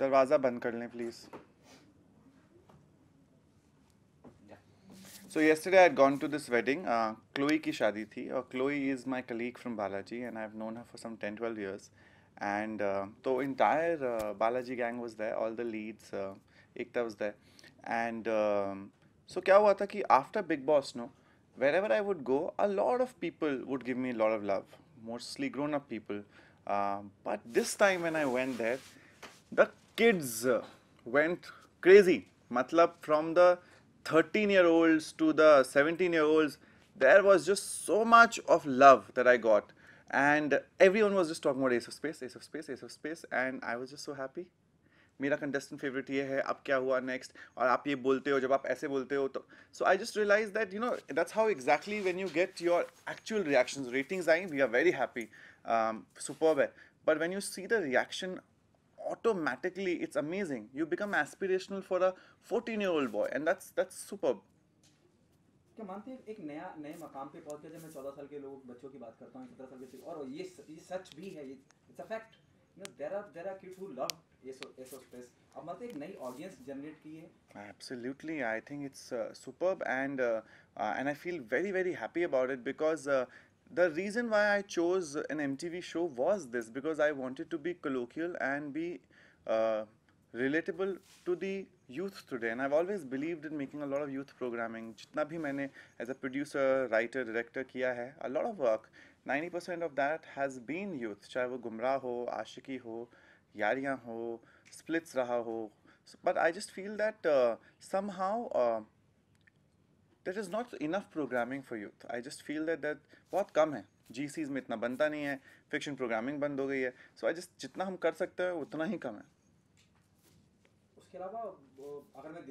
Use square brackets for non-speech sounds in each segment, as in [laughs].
दरवाज़ा बंद कर लें please so yesterday I gone to this wedding Chloe की शादी थी और Chloe is my colleague from Balaji and I have known for some ten twelve years and तो entire Balaji gang was the all the leads Ekta was the and so क्या हुआ था कि after Bigg Boss no where ever I would go a lot of people would give me lot of love mostly grown up people but this time and I when that the kids went crazy. Matlab from the 13 year olds to the 17 year olds, there was just so much of love that I got. And everyone was just talking about Ace of Space, Ace of Space, Ace of Space, and I was just so happy. मेरा contestant favourite ये है अब क्या हुआ next और आप ये बोलते हो जब आप ऐसे बोलते हो तो so I just realise that you know that's how exactly when you get your actual reactions ratings I we are very happy superb है but when you see the reaction automatically it's amazing you become aspirational for a 14 year old boy and that's that's superb क्या मानते हैं एक नया नए मकाम पे पहुंच गया जब मैं 14 साल के लोग बच्चों की बात करता हूँ 17 साल के और ये ये सच भी है it's a fact you know there are there are kids who love ace of ace of space अब मतलब एक नई ऑडियंस जनरेट की है absolutely I think it's superb and and I feel very very happy about it because the reason why I chose an MTV show was this because I wanted to be colloquial and be relatable to the youth today and I always believe in making a lot of youth programming जितना भी मैंने as a producer writer director किया है a lot of work ninety percent of that has been youth चाहे वो गुमराह हो आशिकी हो यारियाँ हो स्प्लिट्स रहा हो but I just feel that somehow that is not enough programming for youth I just feel that that बहुत कम है जी सीज में इतना बनता नहीं है फिक्शन प्रोग्रामिंग बंद हो गई है सो आई जस्ट जितना हम कर सकते हैं उतना ही कम है इसके अलावा अगर मैं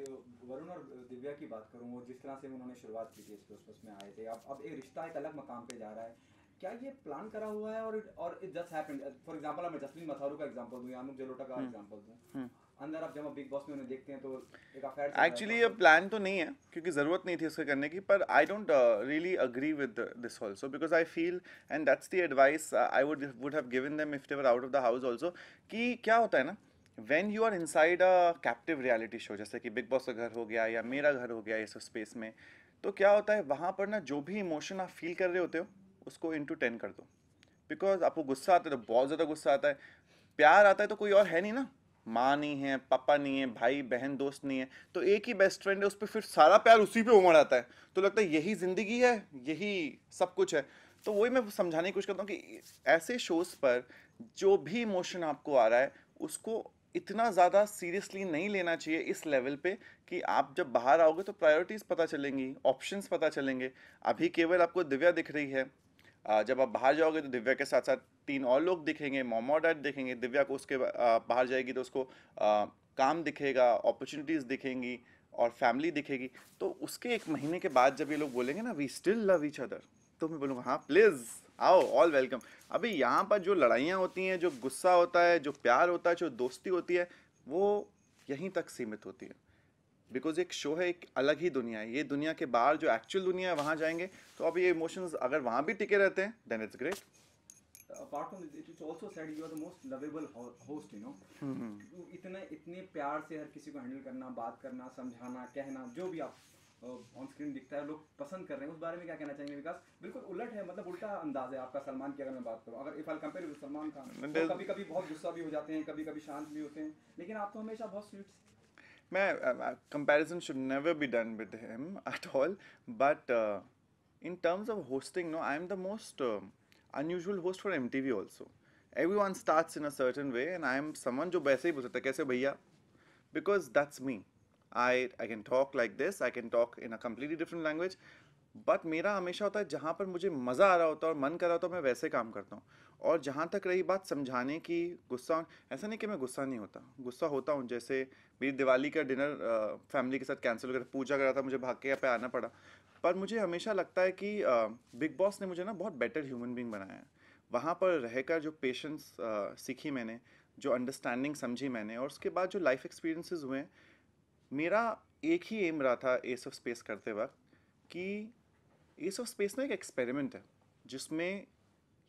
वरुण और दिव्या की बात करूँ वो जिस तरह से उन्होंने शुरुआत की थी इस क्रिसमस में आए थे अब अब एक रिश्ता एक अलग मकाम पे जा रहा है क्या ये प्लान करा हुआ है और और it just happened for example मैं जसलीन मथारू का एग्जांपल दूं या अनुप जलोटा का एग्जांपल हम्म। दूं हम्म। अंदर आप जब बिग बॉस में उन्हें देखते हैं तो एक अफेयर एक्चुअली ये प्लान तो नहीं है क्योंकि ज़रूरत नहीं थी उसके करने की पर I don't really agree with this also because I feel and that's the advice I would would have given them if they were out of the house also कि क्या होता है ना when you are inside a captive reality show जैसे कि big boss का घर हो गया या मेरा घर हो गया इस स्पेस में तो क्या होता है वहाँ पर ना जो भी इमोशन आप फील कर रहे होते हो उसको इंटू टेन कर दो बिकॉज आपको गुस्सा आता है तो बहुत ज़्यादा गुस्सा आता है प्यार आता है तो कोई और है नहीं ना माँ नहीं है पापा नहीं है भाई बहन दोस्त नहीं है तो एक ही बेस्ट फ्रेंड है उस पर फिर सारा प्यार उसी पर उमड़ आता है तो लगता है यही ज़िंदगी है यही सब कुछ है तो वही मैं समझाने की कोशिश करता हूँ कि ऐसे शोज़ पर जो भी इमोशन आपको आ रहा है उसको इतना ज़्यादा सीरियसली नहीं लेना चाहिए इस लेवल पे कि आप जब बाहर आओगे तो प्रायोरिटीज़ पता चलेंगी ऑप्शंस पता चलेंगे अभी केवल आपको दिव्या दिख रही है जब आप बाहर जाओगे तो दिव्या के साथ साथ तीन और लोग दिखेंगे मोमो डैड दिखेंगे दिव्या को उसके बाहर जाएगी तो उसको काम दिखेगा अपॉर्चुनिटीज़ दिखेंगी और फैमिली दिखेगी तो उसके एक महीने के बाद जब ये लोग बोलेंगे ना we still love each other तो मैं बोलूँगा हाँ प्लीज़ आओ ऑल वेलकम अभी यहाँ पर जो लड़ाइयाँ होती हैं जो गुस्सा होता है जो प्यार होता है जो दोस्ती होती है वो यहीं तक सीमित होती है बिकॉज एक शो है एक अलग ही दुनिया है ये दुनिया के बाहर जो एक्चुअल दुनिया है वहाँ जाएंगे तो अब ये इमोशंस अगर वहाँ भी टिके रहते हैं then it's great apart from it it's also said you are the most lovable host you know इतने इतने प्यार से हर किसी को हैंडल करना बात करना समझाना कहना जो भी आप ऑन स्क्रीन दिखता है लोग पसंद कर रहे हैं उस बारे में क्या कहना चाहेंगे विकास बिल्कुल उलट है मतलब उल्टा अंदाज है आपका सलमान की अगर मैं बात करूँ अगर if I compare with Salman Khan तो कभी कभी बहुत गुस्सा भी हो जाते हैं कभी कभी शांत भी होते हैं लेकिन आप तो हमेशा बहुत स्वीट मैं comparison should never be done with him at all but in terms of hosting no I am the most host for M T V also every one start in a certain way and I am someone जो वैसे ही बोल सकता है कैसे भैया because that's me I, I can talk like this, I can talk in a completely different language. But मेरा हमेशा होता है जहाँ पर मुझे मज़ा आ रहा होता है और मन कर रहा होता है मैं वैसे काम करता हूँ और जहाँ तक रही बात समझाने की गुस्सा ऐसा नहीं कि मैं गुस्सा नहीं होता गुस्सा होता हूँ जैसे मेरी दिवाली का डिनर फैमिली के साथ कैंसिल कर पूजा करा था मुझे भाग के यहाँ पे आना पड़ा पर मुझे हमेशा लगता है कि बिग बॉस ने मुझे ना बहुत बेटर ह्यूमन बींग बनाया है वहाँ पर रहकर जो पेशेंस सीखी मैंने जो अंडरस्टैंडिंग समझी मैंने और उसके बाद जो लाइफ एक्सपीरियंसेस हुए हैं मेरा एक ही एम रहा था एस ऑफ स्पेस करते वक्त कि एस ऑफ स्पेस ना एक एक्सपेरिमेंट है जिसमें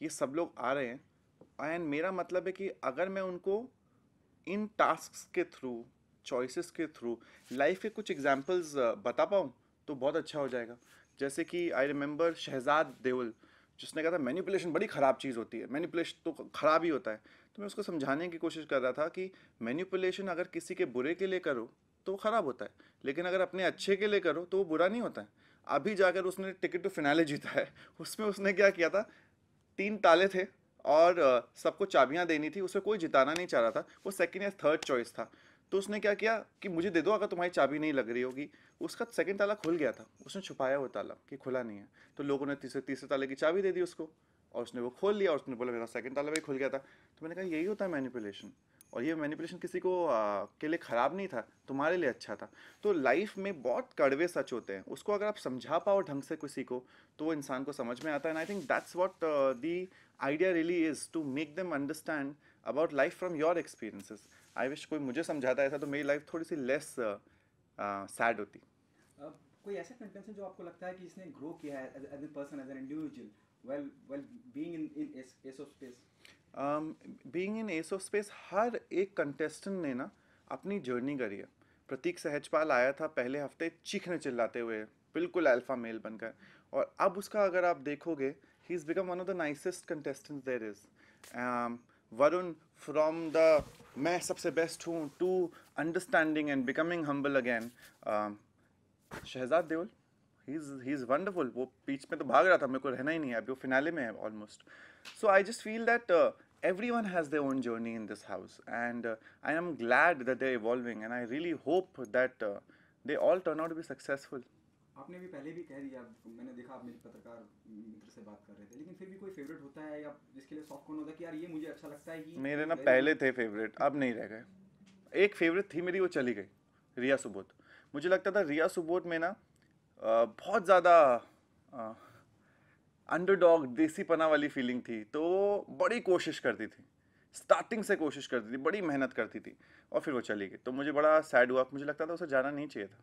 ये सब लोग आ रहे हैं एंड मेरा मतलब है कि अगर मैं उनको इन टास्क के थ्रू चॉइसेस के थ्रू लाइफ के कुछ एग्जाम्पल्स बता पाऊँ तो बहुत अच्छा हो जाएगा जैसे कि आई रिमेंबर शहजाद देवल जिसने कहा था मैनिपुलेशन बड़ी ख़राब चीज़ होती है मैनिपुलेशन तो ख़राब ही होता है तो मैं उसको समझाने की कोशिश कर रहा था कि मैनिपुलेशन अगर किसी के बुरे के लिए करो तो वो ख़राब होता है लेकिन अगर अपने अच्छे के लिए करो तो वो बुरा नहीं होता है अभी जाकर उसने टिकट टू तो फिनाले जीता है [laughs] उसमें उसने क्या किया था तीन ताले थे और सबको चाबियां देनी थी उसे कोई जिताना नहीं चाह रहा था वो सेकंड या थर्ड चॉइस था तो उसने क्या किया कि मुझे दे दो अगर तुम्हारी चाबी नहीं लग रही होगी उसका सेकंड ताला खुल गया था उसने छुपाया वो ताला कि खुला नहीं है तो लोगों ने तीसरे तीसरे ताले की चाबी दे दी उसको और उसने वो खोल लिया और उसने बोला मेरा सेकंड ताला भी खुल गया था तो मैंने कहा यही होता है मैनिपुलेशन और ये मैनिपुलेशन किसी को आ, के लिए ख़राब नहीं था तुम्हारे लिए अच्छा था तो लाइफ में बहुत कड़वे सच होते हैं उसको अगर आप समझा पाओ ढंग से किसी को तो वो इंसान को समझ में आता है and I think that's what the idea really is to make them understand about life from your experiences I wish कोई मुझे समझाता ऐसा तो मेरी लाइफ थोड़ी सी लेस सैड uh, होती uh, कोई ऐसा कंटेंशन जो आपको लगता है कि इसने ग्रो किया है as a person as an individual well well being in in ace of space being in ace of space हर एक कंटेस्टेंट ने ना अपनी जर्नी करी है प्रतीक सहजपाल आया था पहले हफ्ते चीखने चिल्लाते हुए बिल्कुल अल्फा मेल बनकर और अब उसका अगर आप देखोगे he is become one of the nicest contestant there is Varun from the मैं सबसे बेस्ट हूँ to understanding and becoming humble again Shehzad Deol he is he is wonderful वो पीच में तो भाग रहा था मेरे को रहना ही नहीं है अभी वो फिनाले में है almost So I just feel that uh, everyone has their own journey in this house, and uh, I am glad that they're evolving, and I really hope that uh, they all turn out to be successful. आपने भी पहले भी कह दिया मैंने देखा आप मेरे पत्रकार मित्र से बात कर रहे थे लेकिन फिर भी कोई फेवरेट होता है या जिसके लिए सॉफ्ट कौन होता है कि यार ये मुझे अच्छा लगता है कि मेरे ना पहले थे फेवरेट अब नहीं रह गए एक फेवरेट थी मेरी वो चली गई रिया सुबोध मुझे लगता था रिया सुबोध में ना बहुत ज़्यादा अंडरडॉग देसी पना वाली फीलिंग थी तो वो बड़ी कोशिश करती थी स्टार्टिंग से कोशिश करती थी बड़ी मेहनत करती थी और फिर वो चली गई तो मुझे बड़ा सैड हुआ मुझे लगता था उसे जाना नहीं चाहिए था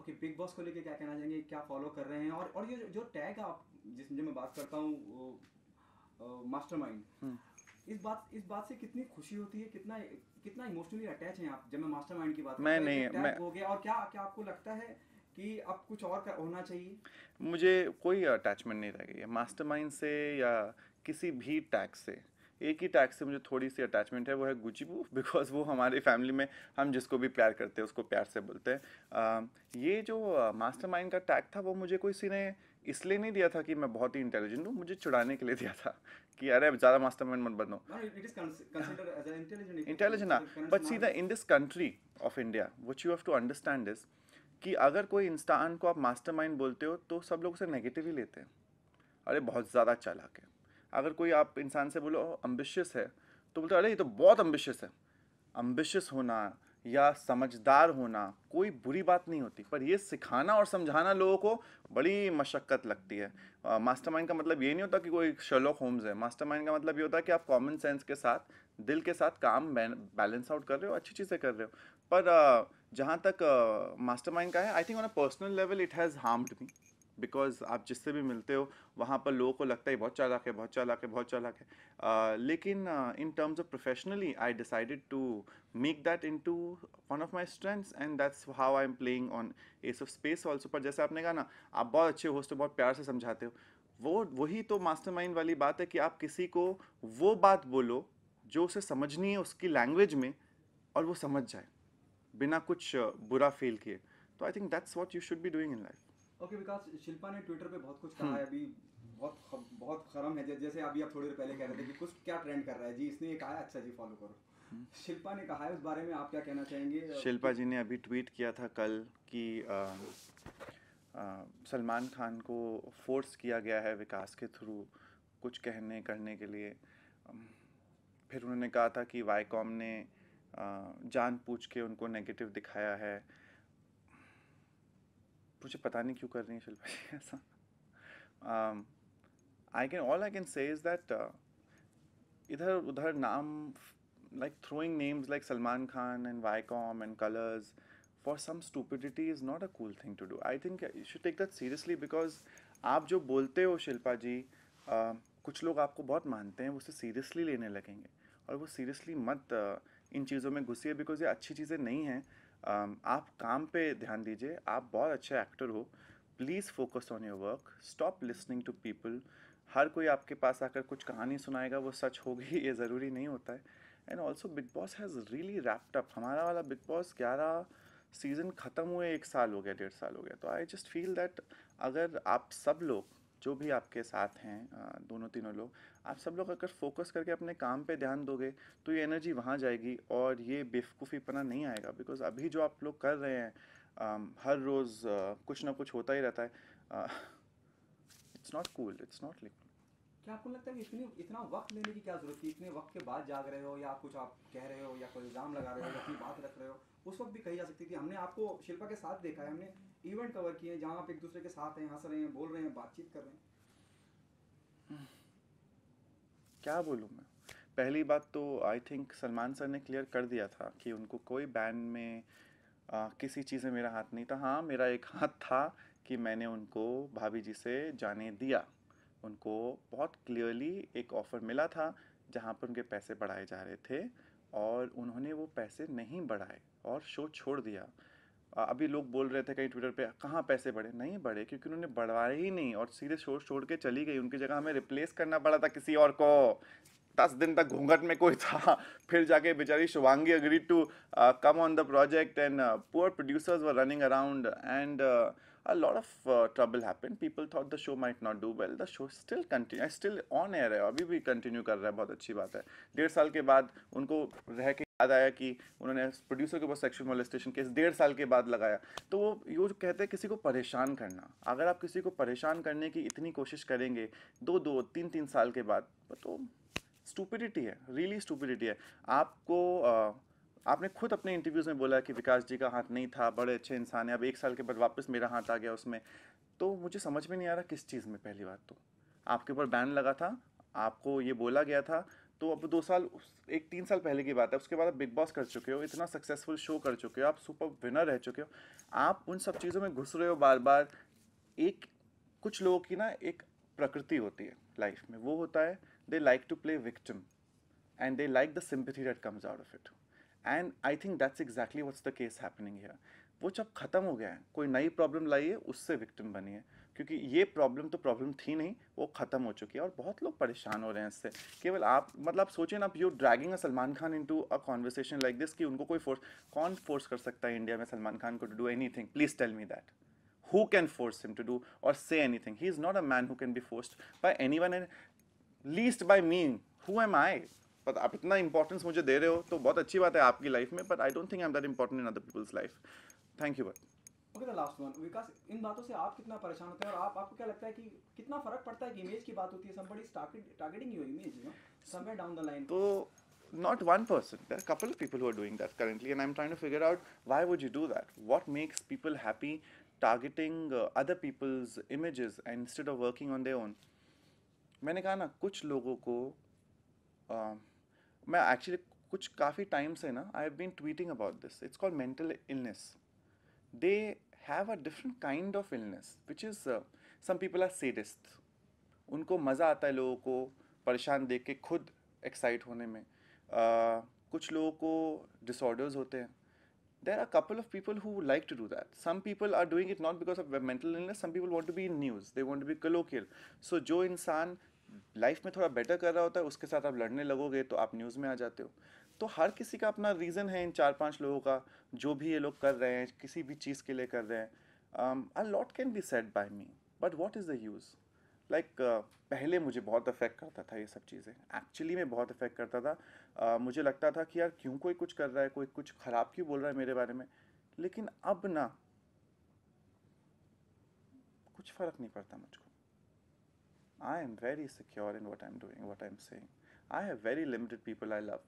ओके बिग बॉस को लेकर क्या कहना चाहेंगे क्या फॉलो कर रहे हैं और और ये जो टैग आप जिस मैं बात करता हूँ मास्टरमाइंड इस बात इस बात से कितनी खुशी होती है कितना कितना इमोशनली अटैच है आप जब मैं मास्टरमाइंड की बात मैं नहीं मैं हो गया और क्या क्या आपको लगता है कि अब कुछ और होना चाहिए मुझे कोई अटैचमेंट नहीं रह गई है मास्टरमाइंड से या किसी भी टैक्स से एक ही टैक्स से मुझे थोड़ी सी अटैचमेंट है वो है गुजीबू बिकॉज [laughs] वो हमारी फैमिली में हम जिसको भी प्यार करते हैं उसको प्यार से बोलते हैं ये जो मास्टरमाइंड का टैग था वो मुझे कोई सी ने इसलिए नहीं दिया था कि मैं बहुत ही इंटेलिजेंट हूँ मुझे चुड़ाने के लिए दिया था कि अरे अब ज़्यादा मास्टर माइंड मत बनो इंटेलिजेंट ना but see the in this country of India what you have to understand is कि अगर कोई इंसान को आप मास्टरमाइंड बोलते हो तो सब लोग उसे नेगेटिव ही लेते हैं अरे बहुत ज़्यादा चालाक है अगर कोई आप इंसान से बोलो अम्बिशियस है तो बोलते अरे ये तो बहुत अम्बिशियस है अम्बिशियस होना या समझदार होना कोई बुरी बात नहीं होती पर ये सिखाना और समझाना लोगों को बड़ी मशक्क़त लगती है मास्टरमाइंड का मतलब ये नहीं होता कि कोई शर्लोक होम्स है मास्टरमाइंड का मतलब ये होता है कि आप कॉमन सेंस के साथ दिल के साथ काम बैलेंस आउट कर रहे हो अच्छी चीज़ें कर रहे हो पर uh, जहाँ तक मास्टर uh, का है I think on a personal level it has harmed me because आप जिससे भी मिलते हो वहाँ पर लोगों को लगता है बहुत चालाक है बहुत चालाक है बहुत चालाक है uh, लेकिन in terms of professionally I decided to make that into one of my strengths and that's how I am playing on ace of space also पर जैसे आपने कहा ना आप बहुत अच्छे होस्ट हो बहुत प्यार से समझाते हो वो वही तो माइंड वाली बात है कि आप किसी को वो बात बोलो जो उसे समझनी है उसकी लैंग्वेज में और वो समझ जाए बिना कुछ बुरा फील किए तो I think that's what you should be doing in life okay Vikas Shilpa ने ट्विटर पे बहुत कुछ कहा हम्म। है अभी बहुत बहुत खरम है जैसे अभी आप थोड़ी देर पहले कह रहे थे कि कुछ क्या ट्रेंड कर रहा है जी इसने ये कहा है अच्छा जी फॉलो करो हम्म। शिल्पा ने कहा है उस बारे में आप क्या कहना चाहेंगे शिल्पा जी ने अभी ट्वीट किया था कल कि सलमान खान को फोर्स किया गया है विकास के थ्रू कुछ कहने करने के लिए फिर उन्होंने कहा था कि वाईकॉम ने जान पूछ के उनको नेगेटिव दिखाया है मुझे पता नहीं क्यों कर रही है शिल्पा जी [laughs] ऐसा I can all I can say is that इधर उधर नाम like throwing names like Salman Khan and Viacom and Colors for some stupidity is not a cool thing to do I think you should take that seriously because आप जो बोलते हो शिल्पा जी uh, कुछ लोग आपको बहुत मानते हैं उसे सीरियसली लेने लगेंगे और वो सीरियसली मत uh, इन चीज़ों में घुसिए बिकॉज ये अच्छी चीज़ें नहीं हैं आप काम पे ध्यान दीजिए आप बहुत अच्छे एक्टर हो please focus on your work stop listening to people हर कोई आपके पास आकर कुछ कहानी सुनाएगा वो सच होगी [laughs] ये ज़रूरी नहीं होता है and also Bigg Boss has really wrapped up हमारा वाला बिग बॉस ग्यारह सीज़न ख़त्म हुए एक साल हो गया डेढ़ साल हो गया तो आई जस्ट फील दैट अगर आप सब लोग जो भी आपके साथ हैं दोनों तीनों लोग आप सब लोग अगर फोकस करके अपने काम पे ध्यान दोगे तो ये एनर्जी वहाँ जाएगी और ये पना नहीं आएगा बिकॉज अभी जो आप लोग कर रहे हैं हर रोज़ कुछ ना कुछ होता ही रहता है it's not cool it's not liquid क्या आपको लगता है कि इतनी इतना वक्त लेने की क्या जरूरत थी इतने वक्त के बाद जाग रहे हो या कुछ आप कह रहे हो या कोई इल्ज़ाम लगा रहे हो या अपनी बात रख रहे हो उस वक्त भी कही जा सकती थी हमने आपको शिल्पा के साथ देखा है हमने इवेंट कवर किए हैं जहाँ आप एक दूसरे के साथ हैं हंस रहे हैं बोल रहे हैं बातचीत कर रहे हैं क्या बोलूँ मैं पहली बात तो आई थिंक सलमान सर ने क्लियर कर दिया था कि उनको कोई बैंड में आ, किसी चीज़ में मेरा हाथ नहीं था हाँ मेरा एक हाथ था कि मैंने उनको भाभी जी से जाने दिया उनको बहुत क्लियरली एक ऑफ़र मिला था जहाँ पर उनके पैसे बढ़ाए जा रहे थे और उन्होंने वो पैसे नहीं बढ़ाए और शो छोड़ दिया अभी लोग बोल रहे थे कहीं ट्विटर पे कहाँ पैसे बढ़े नहीं बढ़े क्योंकि उन्होंने बढ़वाए ही नहीं और सीधे शो छोड़ के चली गई उनकी जगह हमें रिप्लेस करना पड़ा था किसी और को दस दिन तक घूंघट में कोई था [laughs] फिर जाके बेचारी Shubhangi agree to come on the project and poor producers were running around and a lot of uh, trouble happened people thought the show might not do well the show still continue still on air है अभी भी continue कर रहा है बहुत अच्छी बात है डेढ़ साल के बाद उनको रह के याद आया कि उन्होंने प्रोड्यूसर के ऊपर सेक्शुअल मोलिस्टेशन केस डेढ़ साल के बाद लगाया तो वो यो जो कहते हैं किसी को परेशान करना अगर आप किसी को परेशान करने की इतनी कोशिश करेंगे दो दो तीन तीन साल के बाद तो स्टूपिडिटी है रियली really स्टूपिडिटी है आपको uh, आपने खुद अपने इंटरव्यूज़ में बोला कि विकास जी का हाथ नहीं था बड़े अच्छे इंसान हैं अब एक साल के बाद वापस मेरा हाथ आ गया उसमें तो मुझे समझ में नहीं आ रहा किस चीज़ में पहली बात तो आपके ऊपर बैन लगा था आपको ये बोला गया था तो अब दो साल एक तीन साल पहले की बात है उसके बाद आप बिग बॉस कर चुके हो इतना सक्सेसफुल शो कर चुके हो आप सुपर विनर रह चुके हो आप उन सब चीज़ों में घुस रहे हो बार बार एक कुछ लोगों की ना एक प्रकृति होती है लाइफ में वो होता है they like to play victim and they like the sympathy that comes out of it and I think that's exactly what's the case happening here वो जब खत्म हो गया है कोई नई प्रॉब्लम लाइए उससे विक्टिम बनी है क्योंकि ये प्रॉब्लम तो प्रॉब्लम थी नहीं वो ख़त्म हो चुकी है और बहुत लोग परेशान हो रहे हैं इससे केवल आप मतलब आप सोचें आप you dragging a Salman Khan into a conversation like this कि उनको कोई फोर्स कौन फोर्स कर सकता है इंडिया में सलमान खान को to do anything please tell me that who can force him to do और say anything he is not a man who can be forced by anyone and least by me who am I पर आप इतना importance मुझे दे रहे हो तो बहुत अच्छी बात है आपकी लाइफ में but I don't think I am that important in other people's life thank you but okay the last one Vikas इन बातों से आप कितना परेशान होते हैं और आप आपको क्या लगता है कि कितना फर्क पड़ता है कि इमेज की बात होती है somebody is targeting your image you know somewhere down the line तो not one person there are a couple of people who are doing that currently and i'm trying to figure out why would you do that what makes people happy targeting uh, other people's images instead of working on their own मैंने कहा ना कुछ लोगों को uh, मैं actually कुछ काफ़ी time से ना I have been tweeting about this it's called mental illness they have a different kind of illness which is some people are sadist उनको मज़ा आता है लोगों को परेशान देख के खुद एक्साइट होने में uh, कुछ लोगों को डिसऑर्डर्स होते हैं there are couple of people who like to do that some people are doing it not because of mental illness some people want to be in news they want to be colloquial so जो इंसान life में थोड़ा better कर रहा होता है उसके साथ आप लड़ने लगोगे तो आप न्यूज़ में आ जाते हो तो हर किसी का अपना रीज़न है इन चार पांच लोगों का जो भी ये लोग कर रहे हैं किसी भी चीज़ के लिए कर रहे हैं a lot can be set by me but what is the use like पहले मुझे बहुत अफेक्ट करता था ये सब चीज़ें एक्चुअली में बहुत अफेक्ट करता था uh, मुझे लगता था कि यार क्यों कोई कुछ कर रहा है कोई कुछ ख़राब क्यों बोल रहा है मेरे बारे में लेकिन अब ना कुछ फ़र्क नहीं पड़ता मुझको I am very secure in what I'm doing, what I'm saying. I have very limited people I love,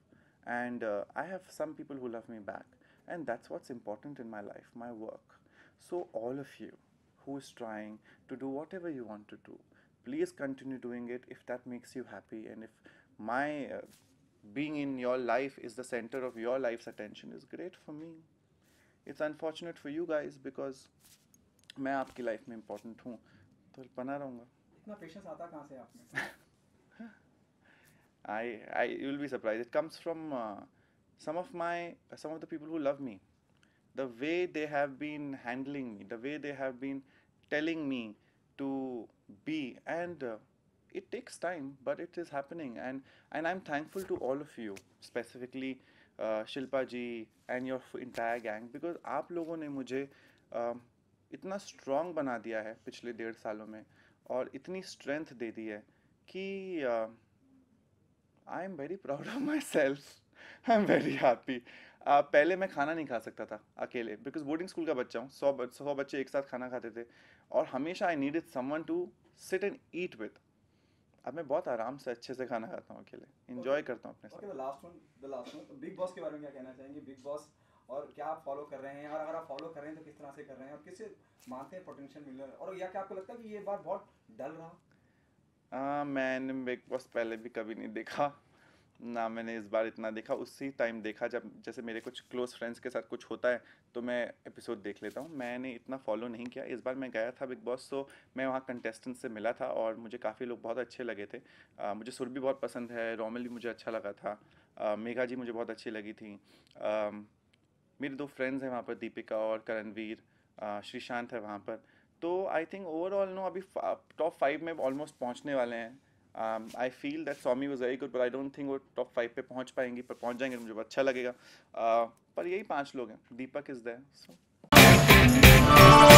and uh, I have some people who love me back, and that's what's important in my life, my work. So, all of you who is trying to do whatever you want to do, please continue doing it if that makes you happy, and if my uh, being in your life is the center of your life's attention is great for me. It's unfortunate for you guys because मैं आपकी life में important हूँ तो बना रहूँगा इतना patience आता कहाँ से आप में I I you will be surprised. It comes from uh, some of my some of the people who love me. The way they have been handling me, the way they have been telling me to be, and uh, it takes time, but it is happening. And and I'm thankful to all of you, specifically uh, Shilpa ji and your entire gang because आप लोगों ने मुझे uh, इतना strong बना दिया है पिछले डेढ़ सालों में और इतनी स्ट्रेंथ दे दी है कि I am very proud of myself I am very happy पहले मैं खाना नहीं खा सकता था अकेले बिकॉज बोर्डिंग स्कूल का बच्चा हूँ सौ सौ बच्चे एक साथ खाना खाते थे और हमेशा I need needed someone to sit and eat with अब मैं बहुत आराम से अच्छे से खाना खाता हूँ अकेले इन्जॉय okay. करता हूँ अपने okay, साथ बिग बॉस के बारे में क्या कहना चाहेंगे बिग बॉस और क्या आप फॉलो कर रहे हैं और अगर आप फॉलो कर रहे हैं तो किस तरह से कर रहे हैं और किससे मानते हैं पोटेंशियल मिल रहा है और या क्या आपको लगता है कि ये बार बहुत डल रहा आ, मैंने बिग बॉस पहले भी कभी नहीं देखा ना मैंने इस बार इतना देखा उसी टाइम देखा जब जैसे मेरे कुछ क्लोज फ्रेंड्स के साथ कुछ होता है तो मैं एपिसोड देख लेता हूँ मैंने इतना फॉलो नहीं किया इस बार मैं गया था बिग बॉस तो मैं वहाँ कंटेस्टेंट से मिला था और मुझे काफ़ी लोग बहुत अच्छे लगे थे आ, मुझे सुर भी बहुत पसंद है रोमल भी मुझे अच्छा लगा था आ, मेघा जी मुझे बहुत अच्छी लगी थी आ, मेरे दो फ्रेंड्स हैं वहाँ पर दीपिका और करणवीर श्रीशांत है वहाँ पर तो आई थिंक ओवरऑल नो अभी टॉप फाइव में ऑलमोस्ट पहुँचने वाले हैं I feel that Swami was very good but I don't think वो टॉप फाइव पे पहुँच पाएंगी पर पहुँच जाएंगे मुझे अच्छा लगेगा uh, पर यही पाँच लोग हैं दीपक इज़ देयर सो